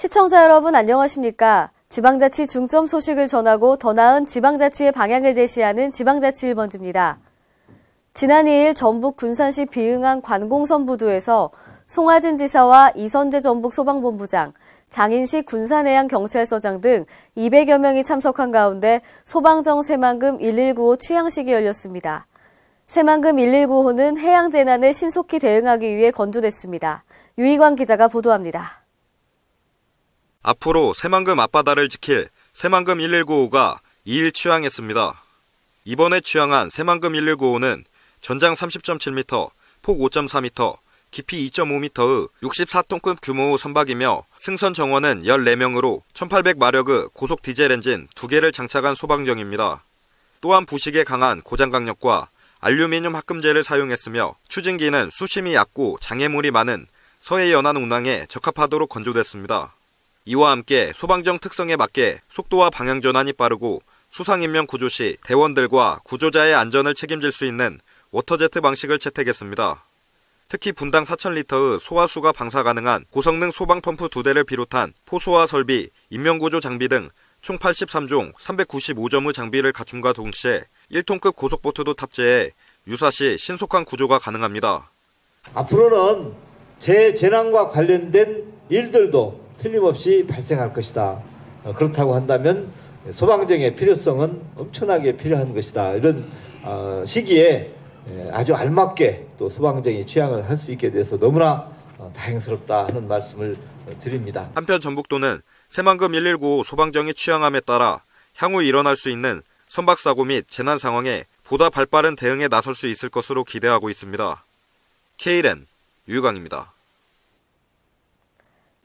시청자 여러분 안녕하십니까? 지방자치 중점 소식을 전하고 더 나은 지방자치의 방향을 제시하는 지방자치 1번지입니다. 지난 2일 전북 군산시 비응항 관공선부두에서 송하진 지사와 이선재 전북 소방본부장, 장인식 군산해양경찰서장 등 200여 명이 참석한 가운데 소방정 새만금 119호 취향식이 열렸습니다. 새만금 119호는 해양재난에 신속히 대응하기 위해 건조됐습니다. 유희광 기자가 보도합니다. 앞으로 새만금 앞바다를 지킬 새만금 1195가 2일 취항했습니다. 이번에 취항한 새만금 1195는 전장 30.7m, 폭 5.4m, 깊이 2.5m의 64톤급 규모의 선박이며 승선 정원은 14명으로 1800마력의 고속 디젤 엔진 2개를 장착한 소방정입니다. 또한 부식에 강한 고장강력과 알루미늄 합금제를 사용했으며 추진기는 수심이 얕고 장애물이 많은 서해연안 운항에 적합하도록 건조됐습니다. 이와 함께 소방정 특성에 맞게 속도와 방향 전환이 빠르고 수상인명 구조 시 대원들과 구조자의 안전을 책임질 수 있는 워터제트 방식을 채택했습니다. 특히 분당 4,000리터의 소화수가 방사 가능한 고성능 소방 펌프 2대를 비롯한 포소화 설비, 인명구조 장비 등 총 83종 395점의 장비를 갖춘과 동시에 1톤급 고속보트도 탑재해 유사시 신속한 구조가 가능합니다. 앞으로는 재재난과 관련된 일들도 틀림없이 발생할 것이다. 어, 그렇다고 한다면 소방정의 필요성은 엄청나게 필요한 것이다. 이런 어, 시기에 예, 아주 알맞게 또소방정의 취향을 할 수 있게 돼서 너무나 어, 다행스럽다 하는 말씀을 드립니다. 한편 전북도는 새만금 119 소방정의 취향함에 따라 향후 일어날 수 있는 선박 사고 및 재난 상황에 보다 발빠른 대응에 나설 수 있을 것으로 기대하고 있습니다. KLN 유광입니다.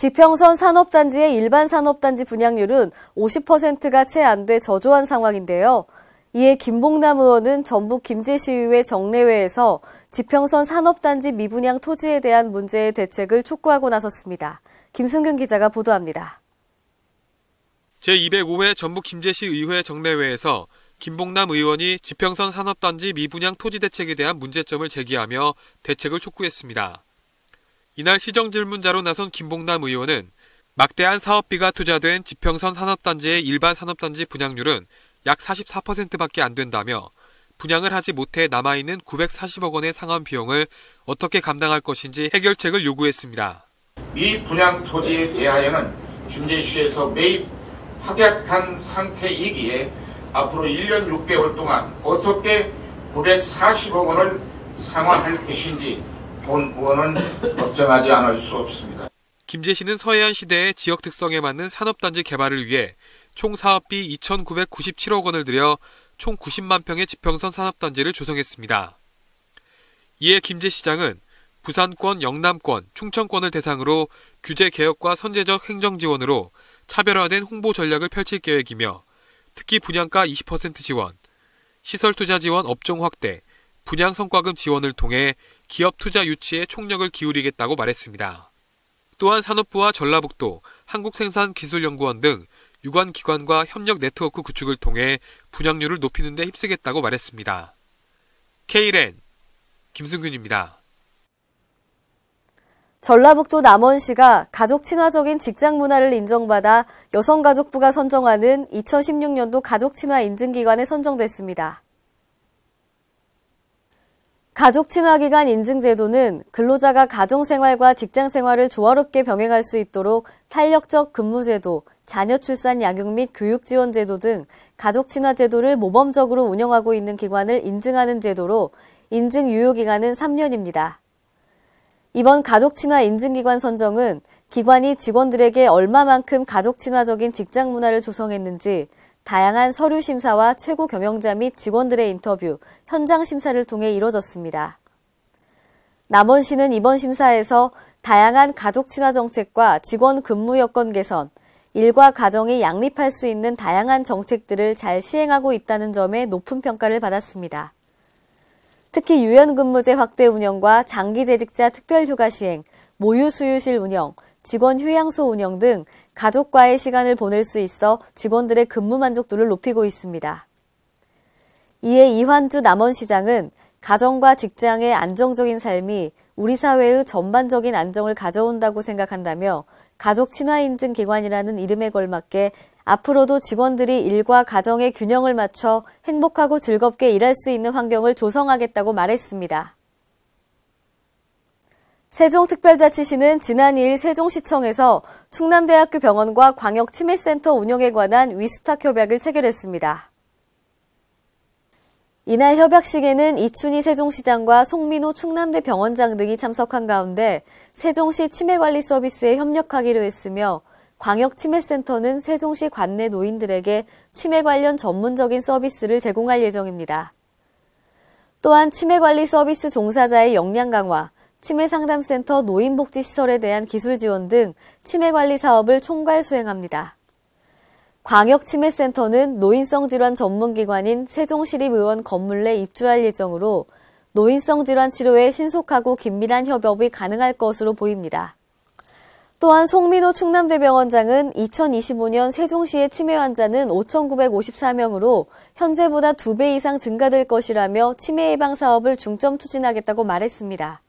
지평선 산업단지의 일반 산업단지 분양률은 50%가 채 안 돼 저조한 상황인데요. 이에 김봉남 의원은 전북 김제시의회 정례회에서 지평선 산업단지 미분양 토지에 대한 문제의 대책을 촉구하고 나섰습니다. 김승균 기자가 보도합니다. 제205회 전북 김제시의회 정례회에서 김봉남 의원이 지평선 산업단지 미분양 토지 대책에 대한 문제점을 제기하며 대책을 촉구했습니다. 이날 시정질문자로 나선 김봉남 의원은 막대한 사업비가 투자된 지평선 산업단지의 일반 산업단지 분양률은 약 44%밖에 안 된다며 분양을 하지 못해 남아있는 940억 원의 상환 비용을 어떻게 감당할 것인지 해결책을 요구했습니다. 이 분양 토지에 대하여는 김제시에서 매입 확약한 상태이기에 앞으로 1년 6개월 동안 어떻게 940억 원을 상환할 것인지 본 부분은 걱정하지 않을 수 없습니다. 김제시는 서해안 시대의 지역 특성에 맞는 산업단지 개발을 위해 총 사업비 2,997억 원을 들여 총 90만 평의 지평선 산업단지를 조성했습니다. 이에 김제 시장은 부산권, 영남권, 충청권을 대상으로 규제 개혁과 선제적 행정 지원으로 차별화된 홍보 전략을 펼칠 계획이며 특히 분양가 20% 지원, 시설 투자 지원 업종 확대, 분양 성과금 지원을 통해 기업 투자 유치에 총력을 기울이겠다고 말했습니다. 또한 산업부와 전라북도, 한국생산기술연구원 등 유관 기관과 협력 네트워크 구축을 통해 분양률을 높이는 데 힘쓰겠다고 말했습니다. KLN 김승균입니다. 전라북도 남원시가 가족 친화적인 직장 문화를 인정받아 여성가족부가 선정하는 2016년도 가족친화 인증기관에 선정됐습니다. 가족 친화기간 인증 제도는 근로자가 가정생활과 직장생활을 조화롭게 병행할 수 있도록 탄력적 근무제도, 자녀 출산 양육 및 교육 지원 제도 등 가족 친화 제도를 모범적으로 운영하고 있는 기관을 인증하는 제도로 인증 유효 기간은 3년입니다. 이번 가족 친화 인증 기관 선정은 기관이 직원들에게 얼마만큼 가족 친화적인 직장 문화를 조성했는지, 다양한 서류 심사와 최고 경영자 및 직원들의 인터뷰, 현장 심사를 통해 이뤄졌습니다. 남원시는 이번 심사에서 다양한 가족 친화 정책과 직원 근무 여건 개선, 일과 가정이 양립할 수 있는 다양한 정책들을 잘 시행하고 있다는 점에 높은 평가를 받았습니다. 특히 유연근무제 확대 운영과 장기재직자 특별휴가 시행, 모유수유실 운영, 직원 휴양소 운영 등 가족과의 시간을 보낼 수 있어 직원들의 근무 만족도를 높이고 있습니다. 이에 이환주 남원시장은 가정과 직장의 안정적인 삶이 우리 사회의 전반적인 안정을 가져온다고 생각한다며 가족 친화인증 기관이라는 이름에 걸맞게 앞으로도 직원들이 일과 가정의 균형을 맞춰 행복하고 즐겁게 일할 수 있는 환경을 조성하겠다고 말했습니다. 세종특별자치시는 지난 2일 세종시청에서 충남대학교 병원과 광역치매센터 운영에 관한 위수탁 협약을 체결했습니다. 이날 협약식에는 이춘희 세종시장과 송민호 충남대 병원장 등이 참석한 가운데 세종시 치매관리 서비스에 협력하기로 했으며 광역치매센터는 세종시 관내 노인들에게 치매 관련 전문적인 서비스를 제공할 예정입니다. 또한 치매 관리 서비스 종사자의 역량 강화, 치매 상담센터 노인복지시설에 대한 기술 지원 등 치매 관리 사업을 총괄 수행합니다. 광역치매센터는 노인성 질환 전문기관인 세종시립의원 건물 내 입주할 예정으로 노인성 질환 치료에 신속하고 긴밀한 협업이 가능할 것으로 보입니다. 또한 송민호 충남대병원장은 2025년 세종시의 치매 환자는 5,954명으로 현재보다 2배 이상 증가될 것이라며 치매 예방 사업을 중점 추진하겠다고 말했습니다.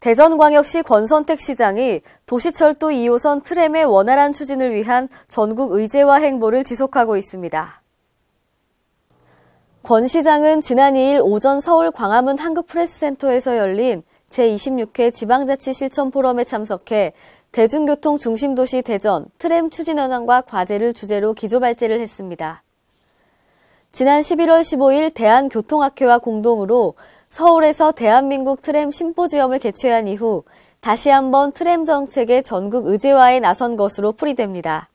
대전광역시 권선택 시장이 도시철도 2호선 트램의 원활한 추진을 위한 전국 의제화 행보를 지속하고 있습니다. 권 시장은 지난 2일 오전 서울 광화문 한국프레스센터에서 열린 제26회 지방자치 실천 포럼에 참석해 대중교통 중심도시 대전 트램 추진 현황과 과제를 주제로 기조 발제를 했습니다. 지난 11월 15일 대한교통학회와 공동으로 서울에서 대한민국 트램 심포지엄을 개최한 이후 다시 한번 트램 정책의 전국 의제화에 나선 것으로 풀이됩니다.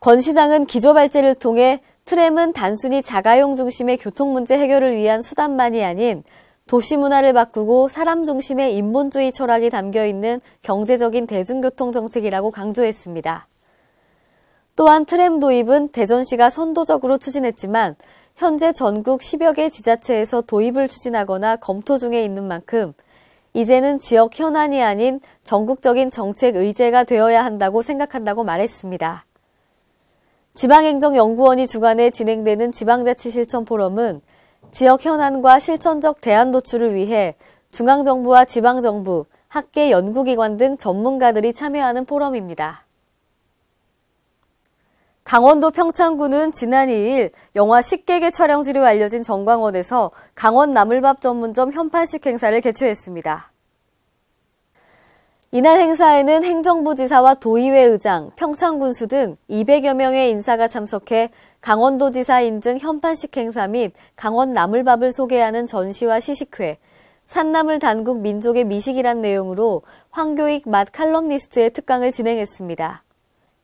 권 시장은 기조 발제를 통해 트램은 단순히 자가용 중심의 교통 문제 해결을 위한 수단만이 아닌 도시 문화를 바꾸고 사람 중심의 인본주의 철학이 담겨 있는 경제적인 대중교통 정책이라고 강조했습니다. 또한 트램 도입은 대전시가 선도적으로 추진했지만 현재 전국 10여 개 지자체에서 도입을 추진하거나 검토 중에 있는 만큼 이제는 지역 현안이 아닌 전국적인 정책 의제가 되어야 한다고 생각한다고 말했습니다. 지방행정연구원이 주관해 진행되는 지방자치 실천 포럼은 지역 현안과 실천적 대안 도출을 위해 중앙정부와 지방정부, 학계 연구기관 등 전문가들이 참여하는 포럼입니다. 강원도 평창군은 지난 2일 영화 1 0개의 촬영지로 알려진 정광원에서 강원 나물밥 전문점 현판식 행사를 개최했습니다. 이날 행사에는 행정부지사와 도의회 의장, 평창군수 등 200여 명의 인사가 참석해 강원도지사 인증 현판식 행사 및 강원 나물밥을 소개하는 전시와 시식회, 산나물 단국 민족의 미식이란 내용으로 황교익 맛 칼럼니스트의 특강을 진행했습니다.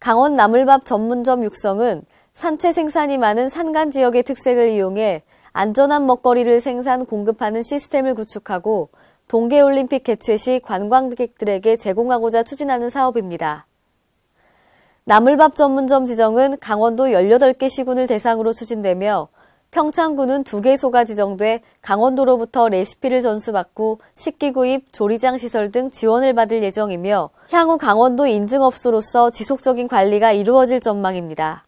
강원 나물밥 전문점 육성은 산채 생산이 많은 산간 지역의 특색을 이용해 안전한 먹거리를 생산 공급하는 시스템을 구축하고 동계올림픽 개최 시 관광객들에게 제공하고자 추진하는 사업입니다. 나물밥 전문점 지정은 강원도 18개 시군을 대상으로 추진되며 평창군은 두개소가 지정돼 강원도로부터 레시피를 전수받고 식기 구입, 조리장 시설 등 지원을 받을 예정이며 향후 강원도 인증업소로서 지속적인 관리가 이루어질 전망입니다.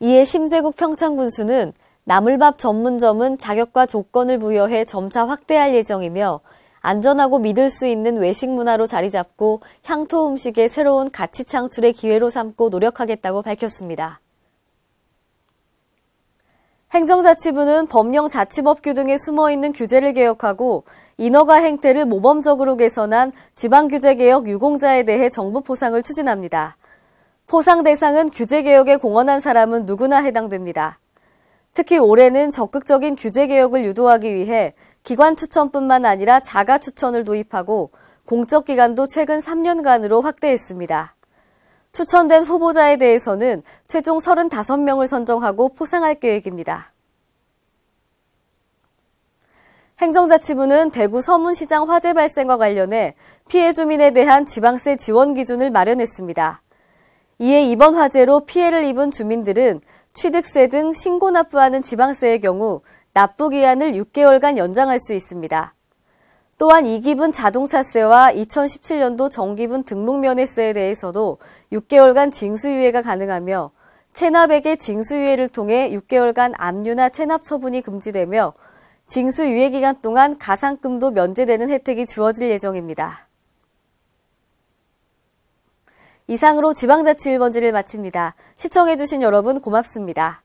이에 심재국 평창군수는 나물밥 전문점은 자격과 조건을 부여해 점차 확대할 예정이며 안전하고 믿을 수 있는 외식 문화로 자리 잡고 향토 음식의 새로운 가치 창출의 기회로 삼고 노력하겠다고 밝혔습니다. 행정자치부는 법령 자치법규 등에 숨어있는 규제를 개혁하고 인허가 행태를 모범적으로 개선한 지방규제개혁 유공자에 대해 정부 포상을 추진합니다. 포상 대상은 규제개혁에 공헌한 사람은 누구나 해당됩니다. 특히 올해는 적극적인 규제개혁을 유도하기 위해 기관 추천뿐만 아니라 자가 추천을 도입하고 공적 기관도 최근 3년간으로 확대했습니다. 추천된 후보자에 대해서는 최종 35명을 선정하고 포상할 계획입니다. 행정자치부는 대구 서문시장 화재 발생과 관련해 피해 주민에 대한 지방세 지원 기준을 마련했습니다. 이에 이번 화재로 피해를 입은 주민들은 취득세 등 신고 납부하는 지방세의 경우 납부 기한을 6개월간 연장할 수 있습니다. 또한 2기분 자동차세와 2017년도 정기분 등록면허세에 대해서도 6개월간 징수유예가 가능하며 체납액의 징수유예를 통해 6개월간 압류나 체납 처분이 금지되며 징수유예 기간 동안 가상금도 면제되는 혜택이 주어질 예정입니다. 이상으로 지방자치 1번지를 마칩니다. 시청해주신 여러분 고맙습니다.